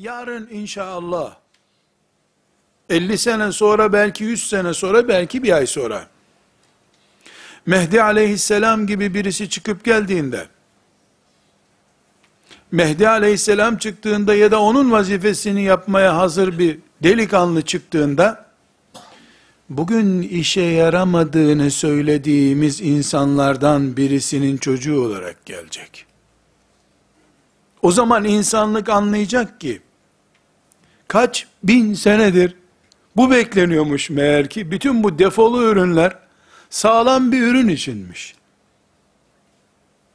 Yarın inşallah 50 sene sonra belki 100 sene sonra belki bir ay sonra Mehdi aleyhisselam gibi birisi çıkıp geldiğinde Mehdi aleyhisselam çıktığında ya da onun vazifesini yapmaya hazır bir delikanlı çıktığında bugün işe yaramadığını söylediğimiz insanlardan birisinin çocuğu olarak gelecek. O zaman insanlık anlayacak ki kaç bin senedir bu bekleniyormuş meğer ki bütün bu defolu ürünler sağlam bir ürün içinmiş.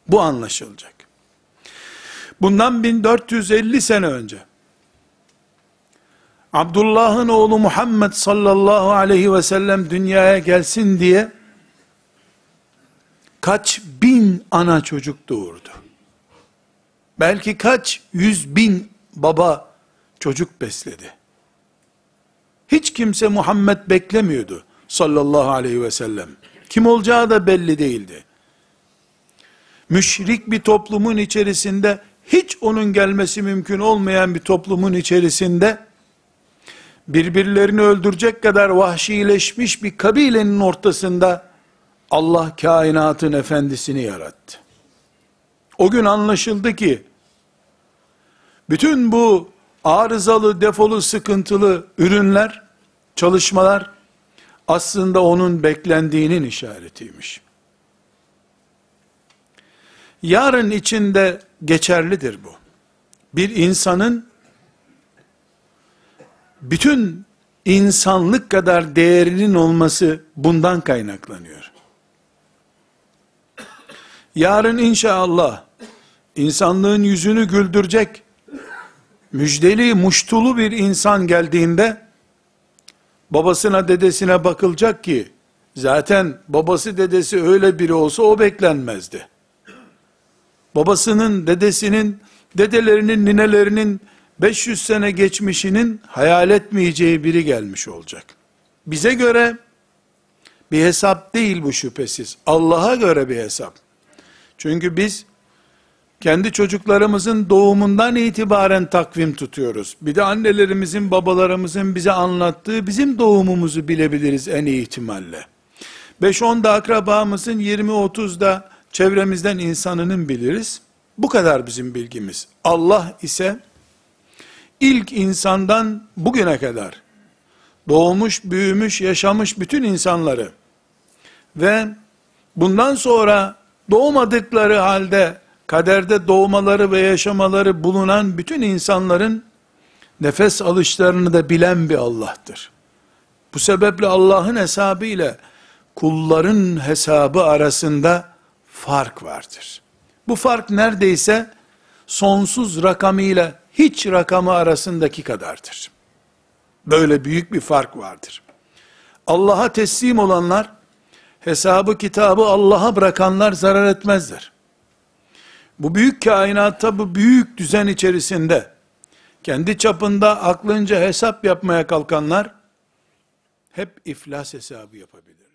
Bu anlaşılacak. Bundan 1450 sene önce Abdullah'ın oğlu Muhammed sallallahu aleyhi ve sellem dünyaya gelsin diye kaç bin ana çocuk doğurdu. Belki kaç yüz bin baba çocuk besledi. Hiç kimse Muhammed beklemiyordu sallallahu aleyhi ve sellem. Kim olacağı da belli değildi. Müşrik bir toplumun içerisinde hiç onun gelmesi mümkün olmayan bir toplumun içerisinde birbirlerini öldürecek kadar vahşileşmiş bir kabilenin ortasında Allah kainatın efendisini yarattı. O gün anlaşıldı ki bütün bu arızalı, defolu, sıkıntılı ürünler, çalışmalar aslında onun beklendiğinin işaretiymiş. Yarın içinde geçerlidir bu. Bir insanın bütün insanlık kadar değerinin olması bundan kaynaklanıyor. Yarın inşallah insanlığın yüzünü güldürecek müjdeli muştulu bir insan geldiğinde babasına dedesine bakılacak ki zaten babası dedesi öyle biri olsa o beklenmezdi. Babasının, dedesinin, dedelerinin, ninelerinin 500 sene geçmişinin hayal etmeyeceği biri gelmiş olacak. Bize göre bir hesap değil bu şüphesiz. Allah'a göre bir hesap. Çünkü biz kendi çocuklarımızın doğumundan itibaren takvim tutuyoruz. Bir de annelerimizin, babalarımızın bize anlattığı bizim doğumumuzu bilebiliriz en iyi ihtimalle. 5-10'da akrabamızın, 20-30'da çevremizden insanının biliriz. Bu kadar bizim bilgimiz. Allah ise ilk insandan bugüne kadar doğmuş, büyümüş, yaşamış bütün insanları ve bundan sonra doğmadıkları halde kaderde doğmaları ve yaşamaları bulunan bütün insanların nefes alışlarını da bilen bir Allah'tır. Bu sebeple Allah'ın hesabı ile kulların hesabı arasında fark vardır. Bu fark neredeyse sonsuz rakamı ile hiç rakamı arasındaki kadardır. Böyle büyük bir fark vardır. Allah'a teslim olanlar, hesabı kitabı Allah'a bırakanlar zarar etmezler. Bu büyük kainatta bu büyük düzen içerisinde kendi çapında aklınca hesap yapmaya kalkanlar hep iflas hesabı yapabilir.